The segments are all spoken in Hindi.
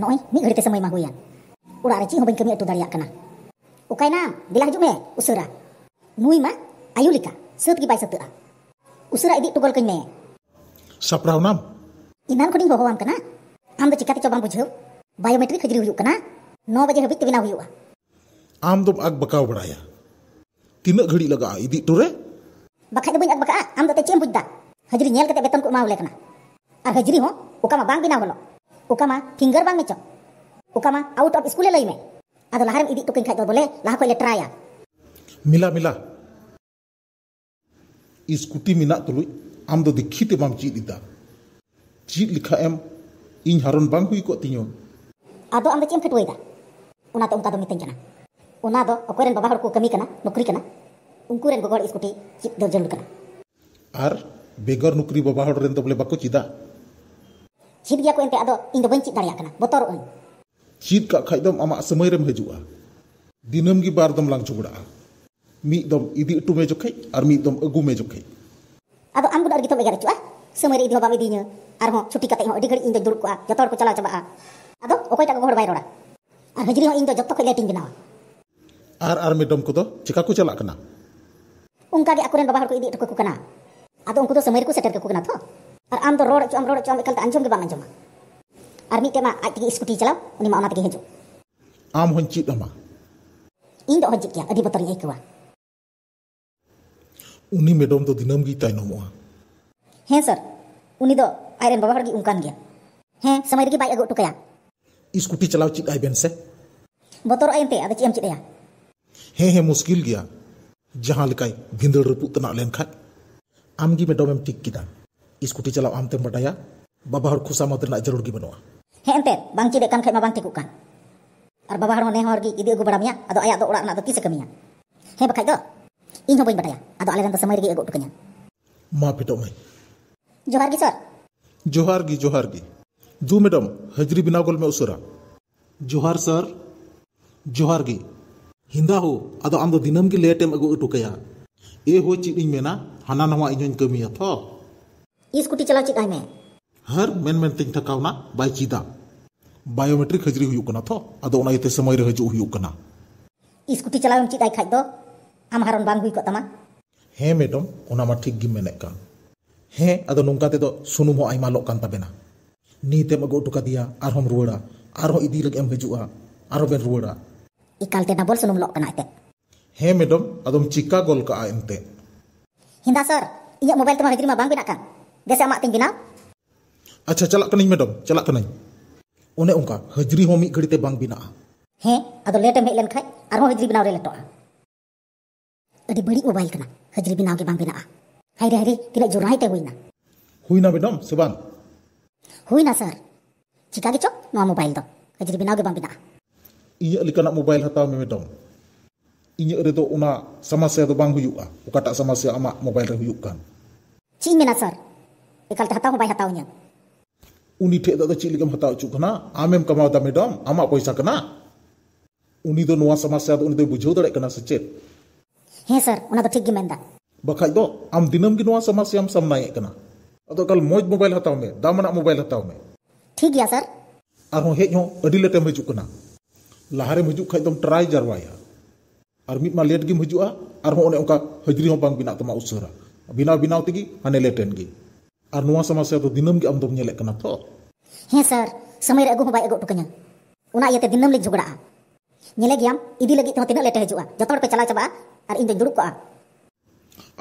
ᱱᱚᱜᱼᱚᱭ ᱢᱤᱫ ᱜᱷᱟᱹᱲᱤᱛᱮ ᱥᱚᱢᱚᱭ ᱢᱟ ᱦᱩᱭᱮᱱ ᱚᱲᱟᱜ ᱨᱮ ᱪᱮᱫ ᱦᱚᱸ ᱵᱟᱹᱧ ᱠᱟᱹᱢᱤ ᱦᱚᱴᱚ ᱫᱟᱲᱮᱭᱟᱜ ᱠᱟᱱᱟ ᱚᱠᱟᱭᱱᱟᱢ ᱫᱮᱞᱟ ᱦᱤᱡᱩᱜ ᱢᱮ ᱩᱥᱟᱹᱨᱟ ᱱᱩᱭ ᱢᱟ ᱟᱭᱩ ᱞᱮᱠᱟ ᱥᱟᱹᱛ ᱜᱮ ᱵᱟᱭ ᱥᱟᱹᱛᱟᱹᱜᱼᱟ ᱩᱥᱟᱹᱨᱟ ᱤᱫᱤ ᱦᱚᱴᱚ ᱜᱚᱫ ᱠᱟᱹᱧ ᱢᱮ ᱥᱟᱯᱲᱟᱣᱱᱟᱢ ᱮᱱᱟᱱ ᱠᱷᱚᱱᱤᱧ ᱦᱚᱦᱚᱣᱟᱢ ᱠᱟᱱᱟ ᱟᱢ ᱫᱚ ᱪᱤᱠᱟᱛᱮ ᱪᱚ ᱵᱟᱢ ᱵᱩᱡᱷᱟᱹᱣ ᱵᱟᱭᱳᱢᱮᱴᱨᱤᱠ ᱦᱟᱹᱡᱨᱤ ᱦᱩᱭᱩᱜ ᱠᱟᱱᱟ ᱱᱚ ᱵᱟᱡᱮ ᱦᱟᱹᱵᱤᱡ ᱛᱮ ᱵᱮᱱᱟᱣ ᱦᱩᱭᱩᱜᱼᱟ ᱟᱢ ᱫᱚᱢ ᱟᱜ ᱵᱟᱠᱟᱣ ᱵᱟᱲᱟᱭᱟ ᱛᱤᱱᱟᱹᱜ ᱜᱷᱟᱹᱲᱤᱡ ᱞᱟᱜᱟᱜᱼᱟ ᱤᱫᱤ ᱦᱚᱴᱚ ᱨᱮ ᱵᱟᱠᱷᱟᱡ ᱫᱚ ᱵᱟᱹᱧ ᱟᱜ ᱵᱟᱠᱟᱜᱼᱟ ᱟᱢ ᱫᱚ ᱪᱮᱫ ᱮᱢ ᱵᱩᱡᱽᱫᱟ ᱦᱟᱹᱡᱨᱤ ᱧᱮᱞ ᱠᱟᱛᱮ ᱵᱮᱛᱚᱱ ᱠᱚ ᱮᱢᱟᱣᱞᱮ ᱠᱟᱱᱟ ᱟᱨ ᱦᱟᱹᱡᱨᱤ ᱦᱚᱸ ᱚᱠᱟ ᱢᱟ ᱵᱟᱝ ᱵᱮᱱᱟᱣ ᱜᱚᱫᱚᱜ ᱚᱠᱟᱢᱟ ᱯᱷᱤᱝᱜᱟᱨ ᱵᱟᱝ ᱢᱮᱪᱚ ᱚᱠᱟᱢᱟ ᱟᱣᱩᱴ ᱚᱯ ᱥᱠᱩᱞ ᱞᱟᱹᱭ ᱢᱮ ᱟᱫᱚ ᱞᱟᱦᱟᱨᱮᱢ ᱤᱫᱤ ᱴᱚᱠᱤᱧ ᱠᱷᱟᱡ ᱫᱚ ᱵᱚᱞᱮ ᱞᱟᱦᱟ ᱠᱷᱚᱡ ᱞᱮ ᱴᱨᱟᱭᱟ ᱢᱤᱞᱟ ᱢᱤᱞᱟ ᱥᱠᱩᱴᱤ ᱢᱮᱱᱟᱜ ᱛᱩᱞᱩᱡ ᱟᱢ ᱫᱚ ᱫᱤᱠᱷᱤᱛᱮ ᱵᱟᱢ ᱪᱮᱫ ᱮᱫᱟ ᱪᱮᱫ ᱞᱮᱠᱷᱟ ᱮᱢ ᱤᱧ ᱦᱟᱨᱚᱱ ᱵᱟᱝ ᱦᱩᱭ ᱠᱚᱜ ᱛᱤᱧᱟᱹ ᱟᱫᱚ ᱟᱢ ᱫᱚ ᱪᱮᱫ ᱮᱢ ᱠᱷᱟᱴᱣᱟᱹᱭᱫᱟ ᱚᱱᱟᱛᱮ ᱚᱱᱠᱟ ᱫᱚ ᱢᱤᱛᱟᱹᱧ ᱠᱟᱱᱟ ᱚᱱᱟ ᱫᱚ ᱚᱠᱚᱭᱨᱮᱱ ᱵᱟᱵᱟ ᱦᱚᱲ ᱠᱚ ᱠᱟᱹᱢᱤ ᱠᱟᱱᱟ ᱱᱚᱠᱨᱤ ᱠᱟᱱᱟ ᱩᱱᱠᱩ ᱨᱮᱱ ᱜᱚᱜᱚ ᱦᱚᱲ ᱥᱠᱩᱴᱤ ᱪᱮᱫ ᱫᱚ ᱡᱟᱹᱨᱩᱲ ᱠᱟᱱᱟ ᱟᱨ ᱵᱮᱜᱚᱨ ᱱᱚᱠᱨᱤ ᱵᱟᱵᱟ ᱦᱚᱲ ᱨᱮᱱ ᱫᱚ ᱵᱚᱞᱮ ᱵᱟᱠᱚ ᱪᱮᱫᱟ ᱪᱮᱫ ᱜᱮᱭᱟ ᱠᱚ ᱮᱱᱛᱮ ᱟᱫᱚ ᱤᱧ ᱫᱚ ᱵᱟᱹᱧ ᱪᱮᱫ ᱫᱟᱲᱮᱭᱟᱜ ᱠᱟᱱᱟ ᱵᱚᱛᱚᱨᱚᱜ ᱟᱹᱧ ᱪᱮᱫ ᱠᱟᱜ ᱠᱷᱟᱡ ᱫᱚᱢ ᱟᱢᱟᱜ ᱥᱚᱢᱚᱭ ᱨᱮᱢ ᱦᱤᱡᱩᱜᱼᱟ ᱫᱤᱱᱟᱹᱢ ᱜᱮ ᱵᱟᱨ ᱫᱚᱢ ᱞᱟᱝ ᱡᱷᱚᱜᱽᱲᱟᱜᱼᱟ ᱢᱤᱫ ᱫᱚᱢ ᱤᱫᱤ ᱦᱚᱴᱚ ᱢᱮ ᱡᱚᱠᱷᱮᱡ ᱟᱨ ᱢᱤᱫ ᱫᱚᱢ ᱟᱹᱜᱩ ᱢᱮ ᱡᱚᱠᱷᱮᱡ ᱟᱫᱚ ᱟᱢ ᱜᱩᱰᱟᱹ ᱨᱮᱜᱮ ᱛᱚᱢ ᱮᱜᱟᱨ ᱦᱚᱪᱚᱜᱼᱟ ᱥᱚᱢᱚᱭ ᱨᱮ ᱤᱫᱤ ᱦᱚᱸ ᱵᱟᱢ ᱤᱫᱤᱧᱟ ᱟᱨᱦᱚᱸ ᱪᱷᱩᱴᱤ ᱠᱟᱛᱮ ᱦᱚᱸ ᱟᱹᱰᱤ ᱜᱷᱟᱹᱲᱤᱡ ᱤᱧ ᱫᱚ ᱫᱩᱲᱩᱵ ᱠᱚᱜᱼᱟ ᱡᱚᱛᱚ ᱦᱚᱲ ᱠᱚ ᱪᱟᱞᱟᱣ ᱪᱟᱵᱟᱜᱼᱟ ᱟᱫᱚ ᱚᱠᱚᱭᱴᱟᱜ ᱜᱚᱦᱚᱲ ᱵᱟᱭ ᱨᱚᱲᱟ ᱟᱨ ᱦᱟᱹᱡᱨᱤ ᱦᱚᱸ ᱤᱧ ᱫᱚ ᱡᱚᱛᱚ ᱠᱷᱚᱡ ᱞᱮᱴᱤᱧ ᱵᱮᱱᱟᱣᱟ ᱟᱨ ᱟᱨ ᱢᱮᱰᱚᱢ ᱠᱚᱫᱚ ᱪᱮᱠᱟ ᱠᱚ ᱪᱟᱞᱟᱜ ᱠᱟᱱᱟ ᱚᱱᱠᱟᱜᱮ ᱟᱠᱚᱨᱮᱱ ᱵᱟᱵᱟ ᱦᱚᱲ ᱠᱚ ᱤᱫᱤ ᱦᱚᱴᱚ ᱠᱟᱠᱚ ᱠᱟᱱᱟ ᱟᱫᱚ ᱩᱱᱠᱩ ᱫᱚ ᱥᱚᱢᱚᱭ ᱨᱮᱠᱚ ᱥᱮᱴᱮᱨ ᱠᱟᱠᱚ ᱠᱟᱱᱟ ᱛᱚ ᱟᱨ ᱟᱢ ᱫᱚ ᱨᱚᱲ ᱦᱚᱪᱚ ᱟᱢ ᱨᱚᱲ ᱦᱚᱪᱚ ᱟᱢ ᱮᱠᱟᱞᱛᱮ ᱟᱸᱡᱚᱢ ᱜᱮ ᱵᱟᱢ ᱟᱸᱡᱚᱢᱟ ᱟᱨ ᱢᱤᱫᱴᱮᱡ ᱢᱟ ᱟᱡ ᱛᱮᱜᱮ ᱥᱠᱩᱴᱤ ᱪᱟᱞᱟᱣ ᱩᱱᱤ ᱢᱟ ᱚᱱᱟ ᱛᱮᱜᱮ ᱦᱤᱡᱩᱜ ᱟᱢ ᱦᱚᱧ ᱪᱮᱫ ᱟᱢᱟ ᱤᱧ ᱫᱚ ᱦᱤᱡᱩᱜ ᱜᱮᱭᱟ ᱟᱹᱰᱤ ᱵᱚᱛᱚᱨᱤᱧ ᱟᱹᱭᱠᱟᱹᱣᱟ ᱩᱱᱤ ᱢᱮᱰᱚᱢ ᱫᱚ ᱫᱤᱱᱟᱹᱢ ᱜᱮ ᱛᱟᱭᱱᱚᱢᱚᱜᱼᱟ ᱦᱮᱸ ᱥᱟᱨ ᱩᱱᱤ ᱫᱚ ᱟᱡᱨᱮᱱ ᱵᱟᱵᱟ ᱦᱚᱲ ᱜᱮ ᱚᱱᱠᱟᱱ ᱜᱮᱭᱟ ᱦᱮᱸ ᱥᱚᱢᱚᱭ ᱨᱮᱜᱮ ᱵᱟᱭ ᱟᱹᱜᱩ ᱦᱚᱴᱚ ᱠᱟᱭᱟ ᱥᱠᱩᱴᱤ ᱪᱟᱞᱟᱣ ᱪᱮᱫ ᱟᱭᱵᱮᱱ ᱥᱮ ᱵᱚᱛᱚᱨᱚᱜ ᱟᱭ ᱮᱱᱛᱮ ᱟᱫᱚ ᱪᱮᱫ ᱮᱢ ᱪᱮᱫ ᱟᱭᱟ ᱦᱮᱸ ᱦᱮᱸ ᱢᱩᱥᱠᱤᱞ ᱜᱮᱭᱟ ᱡᱟᱦᱟᱸ ᱞᱮᱠᱟᱭ ᱵᱷᱤᱸᱫᱟᱹᱲ ᱨᱟᱹᱯᱩᱫ ᱛᱮᱱᱟᱜ ᱞᱮᱱᱠᱷᱟᱱ ᱟᱢᱜᱮ ᱢᱮᱰᱚᱢᱮᱢ ᱴᱷᱤᱠ ᱠᱮᱫᱟ स्कूटी चलाव आम तेम बाबा हर खुसा मत जरूर गी बनुआ हे एंते बांग चिडे कान बाबा हर ने हर गी इदि अगु बडामिया आया दो ओडा रेना हे बखै इन हो बइन बाडाया अदो समय रे गी अगु टुकनिया मा सर जोहार गी जोहार मैडम हजरी बिना गोल में उसरा जोहार सर जोहार हिंदा हो अदो आम दो लेट एम अगु टुकया ए हो चिडिंग मेना हाना नवा इजन कमिया थौ स्कूटी चला चिकाय में हर मेन मेन तिंग थकावना बाय चिदा बायोमेट्रिक हजरी हुयु कना थो अदो ओना इते समय रे हजु हुयु कना स्कूटी चलावम चिदाय खाय दो आम हारन बांग हुई को तमा हे मैडम ओना मा ठीक गिम मेने का हे अदो नोंका ते दो सुनुम हो आइमा लोक कान तबेना नीतेम अगो टुका दिया आर हम रुवड़ा आर हो इदी लगे हम हजुआ आर बेन रुवड़ा इकालते डबल सुनुम लोक कना ते हे मैडम अदम चिका गोल का एनते हिंदा सर इया मोबाइल तमा हजरी मा बांग बेना का देश अमा तीन बना अच्छा चलाक मैडम चलाक उने उनका हजरी हो मी घड़ी ते बांग बिना हे अदो लेट हे लेन खै अरो हजरी बनाव रे लटो अडी बड़ी मोबाइल कना हजरी बनाव के बांग बिना हाय रे हरी तिने जोराय ते होइना होइना मैडम सुबान होइना सर चिका के चो नो मोबाइल दो हजरी बनाव के बांग बिना इय लिकना मोबाइल हताव मे मैडम इय रे तो उना समस्या समस्या मोबाइल रे ᱮᱠᱟᱞ ᱛᱮ ᱦᱟᱛᱟᱣ ᱦᱚᱸ ᱵᱟᱭ ᱦᱟᱛᱟᱣ ᱤᱧᱟᱹ ᱩᱱᱤ ᱴᱷᱮᱡ ᱫᱚ ᱪᱮᱫ ᱞᱟᱹᱜᱤᱫ ᱦᱟᱛᱟᱣ ᱦᱚᱪᱚ ᱠᱟᱱᱟ ᱟᱢᱮᱢ ᱠᱟᱢᱟᱣ ᱫᱟ ᱢᱮᱰᱟᱢ ᱟᱢᱟᱜ ᱯᱚᱭᱥᱟ ᱠᱟᱱᱟ ᱩᱱᱤ ᱫᱚ ᱱᱚᱣᱟ ᱥᱚᱢᱚᱥᱥᱟ ᱫᱚ ᱩᱱᱤ ᱫᱚᱭ ᱵᱩᱡᱷᱟᱹᱣ ᱫᱟᱲᱮᱭᱟᱜ ᱠᱟᱱᱟ ᱥᱮ ᱪᱮᱫ ᱦᱮᱸ ᱥᱟᱨ ᱚᱱᱟ ᱫᱚ ᱴᱷᱤᱠ ᱜᱮ ᱢᱮᱱᱫᱟ ᱵᱟᱠᱷᱟᱡ ᱫᱚ ᱟᱢ ᱫᱤᱱᱟᱹᱢ ᱜᱮ ᱱᱚᱣᱟ ᱥᱚᱢᱚᱥᱥᱟᱢ ᱥᱟᱢᱱᱟᱭᱮᱫ ᱠᱟᱱᱟ ᱟᱫᱚ ᱮᱠᱟᱞ ᱢᱚᱡᱽ ᱢᱳᱵᱟᱭᱤᱞ ᱦᱟᱛᱟᱣ ᱢᱮ ᱫᱟᱢᱟᱱᱟᱜ ᱢᱳᱵᱟᱭᱤᱞ ᱦᱟᱛᱟᱣ ᱢᱮ ᱴᱷᱤक ᱜᱮᱭᱟ ᱥᱟᱨ ᱟᱨᱦᱚᱸ ᱦᱮᱡ ᱦᱚᱸ ᱟᱹᱰᱤ ᱞᱮᱴᱮᱢ ᱦᱤᱡᱩᱜ ᱠᱟᱱᱟ ᱞᱟᱦᱟᱨᱮᱢ ᱦᱤᱡᱩᱜ ᱠᱷᱟᱡ ᱫᱚᱢ ᱴᱨᱟᱭ ᱡᱟᱨᱣᱟᱭᱟ ᱟᱨ ᱢᱤᱫ ᱢᱟ ᱞᱮᱴ ᱜᱮᱢ ᱦᱤᱡᱩᱜᱼᱟ ᱟᱨᱦᱚᱸ ᱚᱱᱮ ᱚᱱᱠᱟ ᱦᱟᱹᱡᱨᱤ ᱦᱚᱸ ᱵᱟᱝ ᱵᱮᱱᱟᱜ ᱛᱟᱢᱟ ᱩᱥᱟᱹᱨᱟ ᱵᱮᱱᱟᱣ ᱵᱮᱱᱟᱣ ᱛᱮᱜᱮ ᱦᱟᱱᱮ ᱞᱮᱴᱮᱱ ᱜᱮ ᱟᱨ ᱱᱚᱣᱟ ᱥᱚᱢᱚᱥᱥᱟ ᱫᱚ ᱫᱤᱱᱟᱹᱢ ᱜᱮ ᱟᱢ ᱫᱚᱢ ᱧᱮᱞᱮᱫ ᱠᱟᱱᱟ ᱛᱚ ᱦᱮᱸ ᱥᱟᱨ ᱥᱚᱢᱚᱭ ᱨᱮ ᱟᱹᱜᱩ ᱦᱚᱸ ᱵᱟᱭ ᱟᱹᱜᱩ ᱦᱚᱴᱚ ᱠᱟᱹᱧᱟ ᱚᱱᱟ ᱤᱭᱟᱹᱛᱮ ᱫᱤᱱᱟᱹᱢ ᱞᱮ ᱡᱷᱚᱜᱽᱲᱟᱜᱼᱟ ᱧᱮᱞᱮ ᱜᱮᱭᱟᱢ ᱤᱫᱤ ᱞᱟᱹᱜᱤᱫ ᱛᱮᱦᱚᱸ ᱛᱤᱱᱟᱹᱜ ᱞᱮᱴᱮ ᱦᱤᱡᱩᱜᱼᱟ ᱡᱚᱛᱚ ᱦᱚᱲ ᱯᱮ ᱪᱟᱞᱟᱣ ᱪᱟᱵᱟᱜᱼᱟ ᱟᱨ ᱤᱧ ᱫᱚᱧ ᱫᱩᱲᱩᱵ ᱠᱚᱜᱼᱟ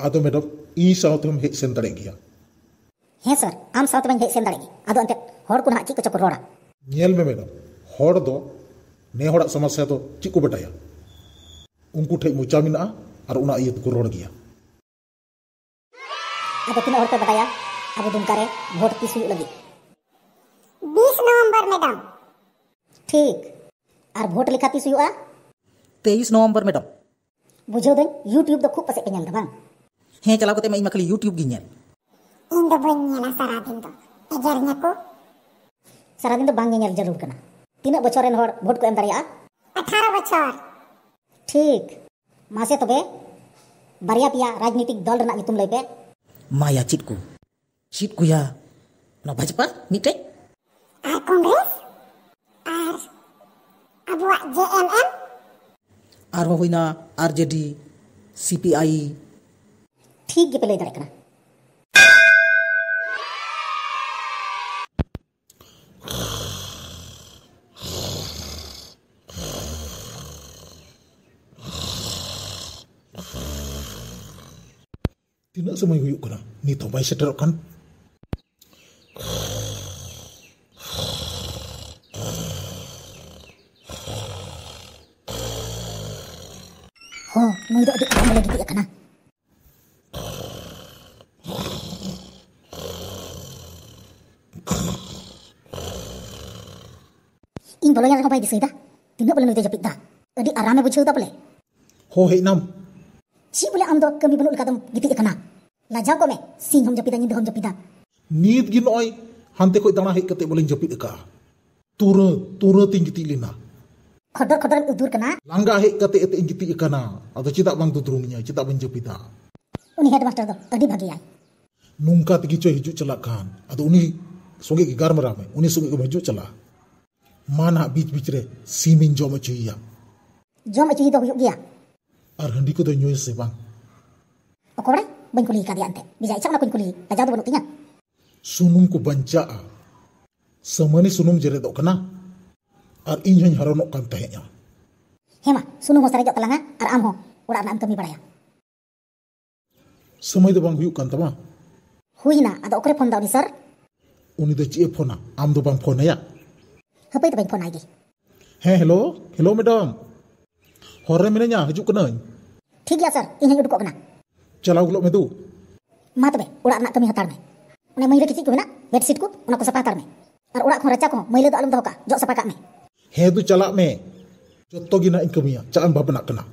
ᱟᱫᱚ ᱢᱮᱰᱟᱢ ᱤᱧ ᱥᱟᱶᱛᱮᱢ ᱦᱮᱡ ᱥᱮᱱ ᱫᱟᱲᱮᱜ ᱜᱮᱭᱟ ᱦᱮᱸ ᱥᱟᱨ ᱟᱢ ᱥᱟᱶᱛᱮ ᱵᱟᱹᱧ ᱦᱮᱡ ᱥᱮᱱ ᱫᱟᱲᱮᱜ ᱜᱮ ᱟᱫᱚ ᱮᱱᱛᱮᱫ ᱦᱚᱲ ᱠᱚ ᱱᱟᱦᱟᱜ ᱪᱮᱫ ᱠᱚᱪᱚ ᱠᱚ ᱨᱚᱲᱟ ᱧᱮᱞ ᱢᱮ ᱢᱮᱰᱟᱢ ᱦᱚᱲ ᱫᱚ ᱱᱮ ᱦᱚᱲᱟᱜ ᱥᱚᱢᱚᱥᱥᱟ ᱫᱚ ᱪᱮᱫ ᱠᱚ ᱵᱟᱰᱟᱭᱟ ᱩᱱᱠᱩ ᱴᱷᱮᱡ ᱢᱚᱪᱟ ᱢᱮᱱᱟᱜᱼᱟ ᱟᱨ ᱚᱱᱟ ᱤᱭᱟᱹ ᱛᱮᱠᱚ ᱨᱚᱲ ᱜᱮᱭᱟ ᱟᱫᱚ ᱛᱤᱱᱟᱹᱜ ᱦᱚᱲ ᱯᱮ ᱵᱟᱰᱟᱭᱟ अब दुमका रे वोट किस लगी 20 नवंबर मैडम ठीक और वोट लिखा किस हुआ 23 नवंबर मैडम बुझो दिन YouTube तो खूब पसे के नंदा बांग चला कोते मैं मखली YouTube गिन इन द बन नेला सारा दिन तो एजर ने को सारा दिन तो बांग नेल जरूर करना तीना बछर रे नोर वोट को एम दरिया 18 ठीक मासे तबे तो बरिया पिया राजनीतिक दल रना तुम लेपे माया चित Sit kuya. Na ba cepat? Mite? Aku eh, Kongres? Eh, Ar... buat JMM? Ar Ar RJD CPI. Tiga gipelai dada kena. Tidak semua yuk kena. Ni tau bayi seterok kan? ほう、もう色々と頑張れるとやかな。ᱤᱧ ᱵᱚᱞᱚᱭᱟ ᱨᱮᱦᱚᱸ ᱵᱟᱭ ᱫᱤᱥᱟᱹᱭᱫᱟ ᱛᱤᱱᱟᱹᱜ ᱵᱚᱞᱮ ᱱᱩᱭ ᱫᱚ ᱡᱟᱹᱯᱤᱫ ᱫᱟ ᱟᱹᱰᱤ ᱟᱨᱟᱢᱮ ᱵᱩᱡᱷᱟᱹᱣ ᱫᱟ ᱵᱚᱞᱮ ᱦᱚ ᱦᱮᱡ ᱱᱟᱢ ᱪᱮᱫ ᱵᱚᱞᱮ ᱟᱢ ᱫᱚ ᱠᱟᱹᱢᱤ ᱵᱟᱹᱱᱩᱜ ᱞᱮᱠᱟ ᱫᱚᱢ ᱜᱤᱛᱤᱡ ᱟᱠᱟᱱᱟ ᱞᱟᱡᱟᱣ ᱠᱚᱢᱮ ᱥᱤᱧ ᱦᱚᱢ ᱡᱟᱹᱯᱤᱫᱟ ᱧᱤᱫᱟᱹ ᱦᱚᱢ ᱡᱟᱹᱯᱤᱫᱟ ᱱᱤᱛ ᱜᱮ ᱱᱚᱜᱼᱚᱭ ᱦᱟᱱᱛᱮ ᱠᱷᱚᱡ ᱫᱟᱬᱟ ᱦᱮᱡ ᱠᱟᱛᱮ ᱵᱚᱞᱮᱧ ᱡᱟᱹᱯᱤᱫ ᱟᱠᱟᱜᱼᱟ ᱛᱩᱨᱟᱹ ᱛᱩᱨᱟᱹ ᱛᱤᱧ ᱜᱤᱛᱤᱡ ᱞᱮᱱᱟ khodor khodoran udur kana langga hej kate ete jiti ikana atau cedak bang tudrunginya cedak bang jepita uni head master do tadi bagi ai nungka tigi coy hijau celak kan ado uni songe ki gar merame uni songe ki hijau celak mana bich bich re simin jom cuiya jom cuiya do hiyuk gya ar handi ko do nyoy se bang okore eh? bang kuli kadi diante bisa icak nak kun kuli tajau do bunutinya sunum ku banca ah. samani sunum jere do kana ar ah, inyo nyo haro nokkan pehe nyo. Hema sunu mosare jok telanga ar amho ura na amkemi paraya. Sumai do bang biuk kan tama. Huina ada okre pon dawni sar. Uni do chie pona am do bang pona ya. Hapa bang pona gi. He hello hello medom. Hore mena nya hajuk kena. Tiga ya, sar inyo nyo dukok kena. Jalau glok medu. Mata be ura na amkemi hatar me. Nai mai kisi kuna. Bet sit ku una kusapa me. Ar ura kong raca kong mai do alum do hoka jok Head to cha la me, cho togina in comia, cha an baba na kena.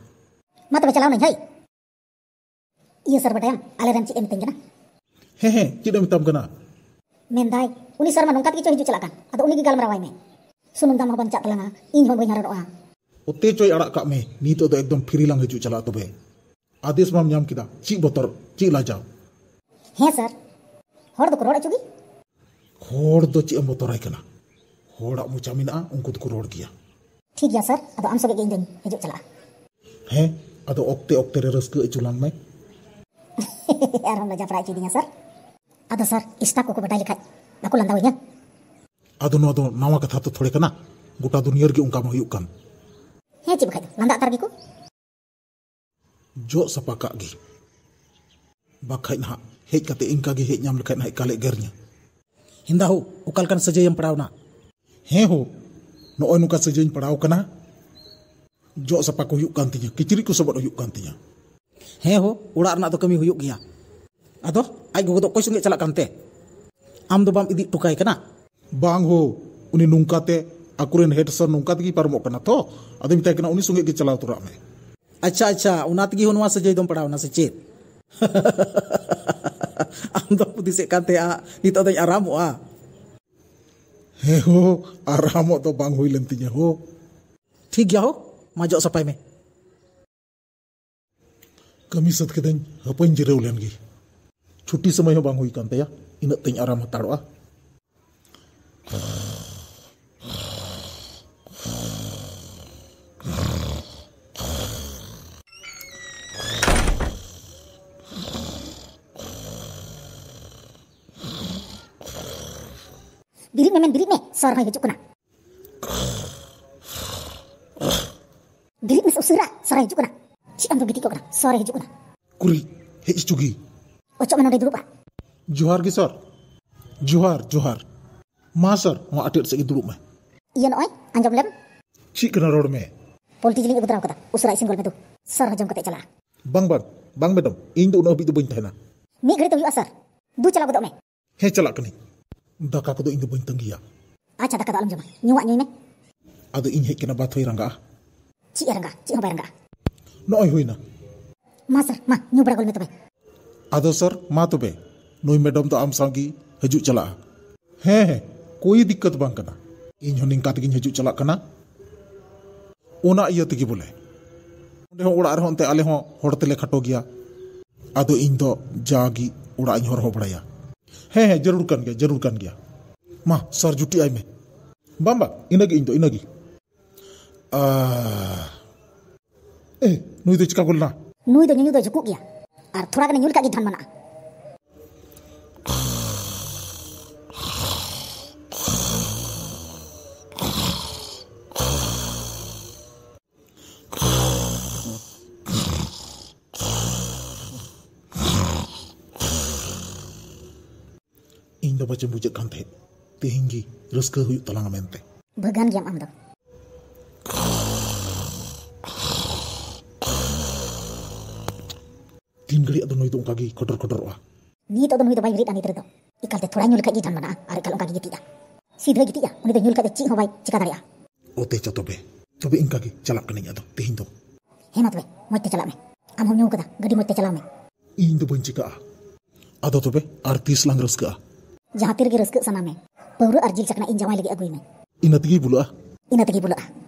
Mata pa cha la me, hei. Ia serba dayang, iya, ala dan cik eme tengge na. Hehe, cik deme tam kena. Men day, uli serma nongkat ico iju celaka, atau uli gagal merawai me. Sumen damah bonca telengala, in hon goi nyaro doa. Otei coid arak ka me, mi totoek dom perilang iju celak tope. Adis mam nyam kita, cik botor, cik laja. He ser, hor do koror e chugi. Hor do cik eme botor e kena. Hodak mu camin a Tidak ya, sir. Ada am sebagai ingin. Hujuk celak. He? Ada okte okte reres ke iculang mai? Hehehe. Aram baca perak cidinya, sir. Ada, sir. Ista ku kubatai lekat. Aku lantau ini. Ada no nama kata tu thole kena. dunia lagi ungkap mau He cik bukai tu. Lantak tarbi ku? Jok sapa kak gi. Bakai nak. Hei kata ingka Hindahu. Ukalkan saja yang perawna. Hehehe. ᱦᱮᱸ ᱦᱳ ᱱᱚᱜᱼᱚᱭ ᱱᱚᱝᱠᱟ ᱥᱟᱡᱟᱹᱧ ᱯᱟᱲᱟᱣ ᱠᱟᱱᱟ ᱡᱚᱜ ᱥᱟᱯᱟ ᱠᱚ ᱦᱩᱭᱩᱜ ᱠᱟᱱ ᱛᱤᱧᱟᱹ ᱠᱤᱪᱨᱤᱡ ᱠᱚ ᱥᱚᱵᱚᱫ ᱦᱩᱭᱩᱜ ᱠᱟᱱ ᱛᱤᱧᱟᱹ ᱦᱮᱸ ᱦᱳ ᱚᱲᱟᱜ ᱨᱮᱱᱟᱜ ᱫᱚ ᱠᱟᱹᱢᱤ ᱦᱩᱭᱩᱜ ᱜᱮᱭᱟ ᱟᱫᱚ ᱟᱡ ᱜᱚᱜᱚ ᱫᱚ ᱚᱠᱚᱭ ᱥᱚᱸᱜᱮ ᱪᱟᱞᱟᱜ ᱠᱟᱱᱛᱮ ᱟᱢ ᱫᱚ ᱵᱟᱢ ᱤᱫᱤ ᱴᱚᱠᱟᱭ ᱠᱟᱱᱟ ᱵᱟᱝ ᱦᱳ ᱩᱱᱤ ᱱᱚᱝᱠᱟᱛᱮ ᱟᱠᱚᱨᱮᱱ ᱦᱮᱰ ᱥᱟᱨ ᱱᱚᱝᱠᱟ ᱛᱮᱜᱮ ᱯᱟᱨᱚᱢᱚᱜ ᱠᱟᱱᱟ ᱛᱚ ᱟᱫᱚᱧ ᱢᱮᱛᱟᱭ ᱠᱟᱱᱟ ᱩᱱᱤ ᱥᱚᱸᱜᱮ ᱜᱮ ᱪᱟᱞᱟᱣ ᱛᱚᱨᱟᱜ ᱢᱮ ᱟᱪᱪᱷᱟ ᱟᱪᱪᱷᱟ ᱚᱱᱟ ᱛᱮᱜᱮ ᱱᱚᱣᱟ ᱥᱟᱡᱟᱹᱭ ᱫᱚᱢ ᱯᱟᱲᱟᱣᱱᱟ ᱥᱮ ᱪᱮᱫ ᱟᱢ ᱫᱚᱢ ᱦᱩᱫᱤᱥᱮᱫ ᱠᱟᱱ ᱛᱟᱦᱮᱸᱜᱼᱟ ᱱᱤᱛᱚᱜ ᱫᱚᱧ ᱟᱨᱟᱢᱚᱜᱼᱟ तो बांग ठीक गया हो में कमी सत के दिन छुट्टी समय हो बांग हुई कान तया इन तीन आराम हतारो आ memang dilit nih suara yang cukup Dilit mas usura suara yang cukup Si ambil gitu kena suara yang cukup nak. Kuri hei cugi. Ocok mana dulu pak? Johar gisor. Johar Johar. Masar mau atir segitu dulu mah. Iya noy eh. anjam lem. Si kena road me. Polisi jeling itu terang kata usura isin gol tu suara jam kata celah. Bang bang bang madam ini udah nabi tuh bintah na. Mie gede tuh yuk asar. Du celah betok me. he celah kening daka ko do ingi bon tangiya acha daka do alam jama ni wa ni me adu in hekina ba thoi ranga ci e ranga ci e ho ranga no oi huina ma sir ma ni bra gol me adu sir ma to be noi medom to am sangi haju chala he he koi dikat ban kana in honing kat gi haju chala kana ona iya tigi boleh. onde ho ora ar honte ale ho hor gya adu indo jagi ora in hor ho padaya हैं हैं जरूर कर गया जरूर कर गया माँ सर जुटी आई में बाबा इनगी इन तो इनगी ए नुई तो चिका कोलना नुई तो नहीं तो चुकू गया और थोड़ा कने नहीं उलका की धन मना ᱤᱧ ᱵᱟᱵᱟ ᱪᱮ ᱵᱩᱡᱷᱟᱹᱜ ᱠᱟᱱ ᱛᱟᱦᱮᱸᱫ ᱛᱮᱦᱮᱧ ᱜᱮ ᱨᱟᱹᱥᱠᱟᱹ ᱦᱩᱭᱩᱜ ᱛᱟᱞᱟᱝᱟ ᱢᱮᱱᱛᱮ ᱵᱷᱟᱹᱜᱟᱱ ᱜᱮᱭᱟᱢ ᱟᱢ ᱫᱚ ᱛᱤᱱ ᱜᱷᱟᱹᱲᱤᱡ ᱫᱚ ᱱᱩᱭ ᱫᱚ ᱚᱱᱠᱟ ᱜᱮ ᱠᱚᱴᱚᱨ ᱠᱚᱴᱚᱨᱚᱜᱼᱟ ᱱᱤᱛᱚᱜ ᱫᱚ ᱱᱩᱭ ᱫᱚ ᱵᱟᱭ ᱵᱮᱨᱮᱫᱼᱟ ᱱᱤᱛ ᱨᱮᱫᱚ ᱮᱠᱟᱞᱛᱮ ᱛᱷᱚᱲᱟ ᱧᱩ ᱞᱮᱠᱷᱟᱡ ᱜᱮ ᱡᱟᱱ ᱵᱟᱱᱟᱜᱼᱟ ᱟᱨ ᱮᱠᱟᱞ ᱚᱱᱠᱟ ᱜᱮ ᱜᱤᱛᱤᱡᱼᱟ ᱥᱤᱫᱷᱟᱹ ᱜᱤᱛᱤᱡᱼᱟ ᱩᱱᱤ ᱫᱚ ᱧᱩ ᱞᱮᱠᱷᱟᱡ ᱫᱚ ᱪᱮᱫ ᱦᱚᱸ ᱵᱟᱭ ᱪᱤᱠᱟ ᱫᱟᱲᱮᱭᱟᱜᱼᱟ ᱚᱛᱮ ᱪᱚ ᱛᱚᱵᱮ ᱛᱚᱵᱮ ᱤᱱᱠᱟ ᱜᱮ ᱪᱟᱞᱟᱜ ᱠᱟᱹᱱᱟᱹᱧ ᱟᱫᱚ ᱛᱮᱦᱮᱧ ᱫᱚ ᱦᱮᱸ ᱢᱟ ᱛᱚᱵᱮ ᱢᱚᱡᱽ ᱛᱮ ᱪᱟᱞᱟᱜ ᱢᱮ ᱟᱢ ᱦᱚᱸᱢ ᱧᱩ ᱠᱟᱫᱟ ᱜᱟᱹᱰᱤ ᱢᱚᱡᱽ ᱛᱮ ᱪᱟᱞᱟᱣ ᱢᱮ ᱤᱧ ᱫᱚ ᱵᱟᱹᱧ ᱪᱤᱠᱟᱹᱜᱼᱟ ᱟᱫᱚ ᱛᱚᱵᱮ ᱟᱨ ᱛᱤᱥ ᱞᱟᱝ ᱨᱟᱹᱥᱠᱟᱹᱜᱼᱟ jahatir gi reskeu men, peureu arjil cakna injamai lagi aguin ina tigi bulu ah ina tigi bulu ah